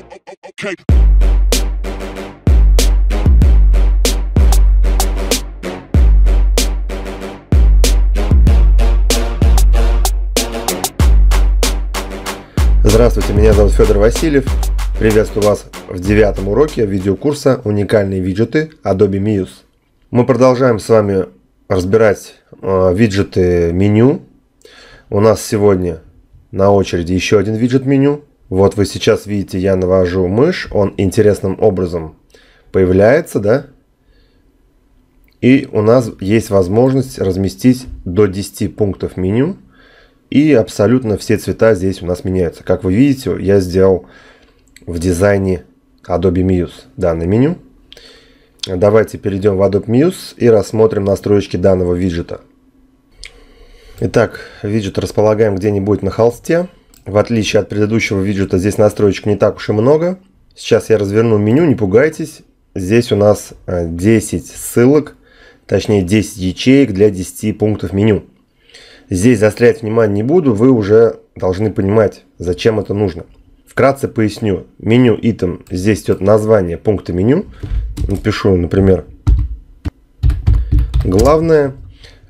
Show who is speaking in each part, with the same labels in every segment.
Speaker 1: Okay. Здравствуйте, меня зовут Федор Васильев. Приветствую вас в девятом уроке видеокурса «Уникальные виджеты Adobe Muse». Мы продолжаем с вами разбирать э, виджеты меню. У нас сегодня на очереди еще один виджет меню – вот вы сейчас видите, я навожу мышь, он интересным образом появляется, да? И у нас есть возможность разместить до 10 пунктов меню. И абсолютно все цвета здесь у нас меняются. Как вы видите, я сделал в дизайне Adobe Muse данное меню. Давайте перейдем в Adobe Muse и рассмотрим настройки данного виджета. Итак, виджет располагаем где-нибудь на холсте. В отличие от предыдущего виджета, здесь настроечек не так уж и много. Сейчас я разверну меню, не пугайтесь. Здесь у нас 10 э, ссылок, точнее 10 ячеек для 10 пунктов меню. Здесь заострять внимание не буду, вы уже должны понимать, зачем это нужно. Вкратце поясню. Меню item. Здесь идет название пункта меню. Напишу, например, главное.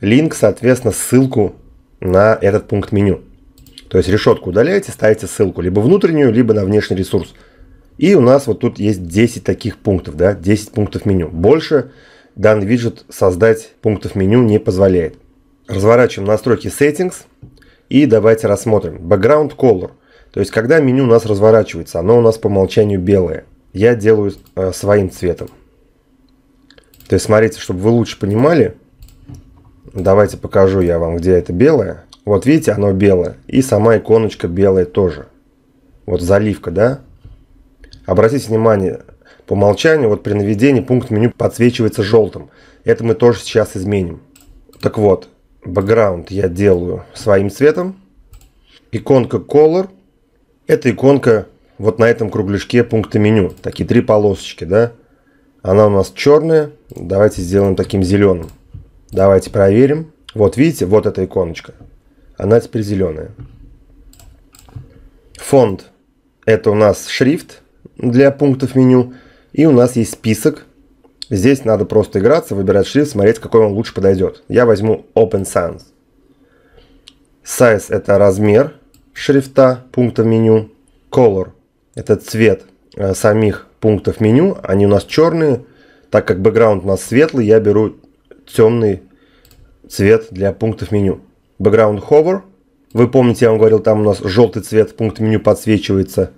Speaker 1: Линк, соответственно, ссылку на этот пункт меню. То есть решетку удаляете, ставите ссылку либо внутреннюю, либо на внешний ресурс. И у нас вот тут есть 10 таких пунктов, да, 10 пунктов меню. Больше данный виджет создать пунктов меню не позволяет. Разворачиваем настройки Settings и давайте рассмотрим. Background Color. То есть, когда меню у нас разворачивается, оно у нас по умолчанию белое. Я делаю э, своим цветом. То есть, смотрите, чтобы вы лучше понимали, давайте покажу я вам, где это белое. Вот видите, оно белое. И сама иконочка белая тоже. Вот заливка, да? Обратите внимание, по умолчанию, вот при наведении пункт меню подсвечивается желтым. Это мы тоже сейчас изменим. Так вот, бэкграунд я делаю своим цветом. Иконка Color. Это иконка вот на этом кругляшке пункта меню. Такие три полосочки, да? Она у нас черная. Давайте сделаем таким зеленым. Давайте проверим. Вот видите, вот эта иконочка. Она теперь зеленая. Фонд. Это у нас шрифт для пунктов меню. И у нас есть список. Здесь надо просто играться, выбирать шрифт, смотреть, какой он лучше подойдет. Я возьму Open Sans. Size – это размер шрифта пунктов меню. Color – это цвет э, самих пунктов меню. Они у нас черные. Так как бэкграунд у нас светлый, я беру темный цвет для пунктов меню background hover. Вы помните, я вам говорил, там у нас желтый цвет, пункт меню подсвечивается.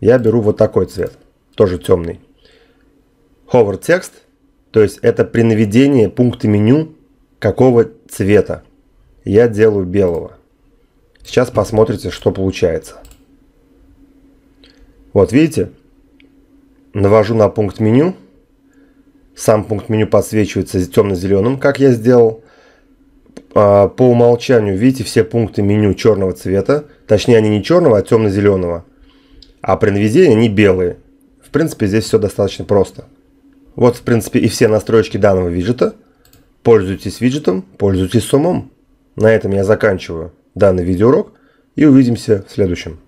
Speaker 1: Я беру вот такой цвет, тоже темный. Hover текст, то есть это при наведении пункта меню какого цвета. Я делаю белого. Сейчас посмотрите, что получается. Вот видите, навожу на пункт меню. Сам пункт меню подсвечивается темно-зеленым, как я сделал. А, по умолчанию, видите, все пункты меню черного цвета. Точнее, они не черного, а темно-зеленого. А при наведении они белые. В принципе, здесь все достаточно просто. Вот, в принципе, и все настройки данного виджета. Пользуйтесь виджетом, пользуйтесь с умом. На этом я заканчиваю данный видеоурок и увидимся в следующем.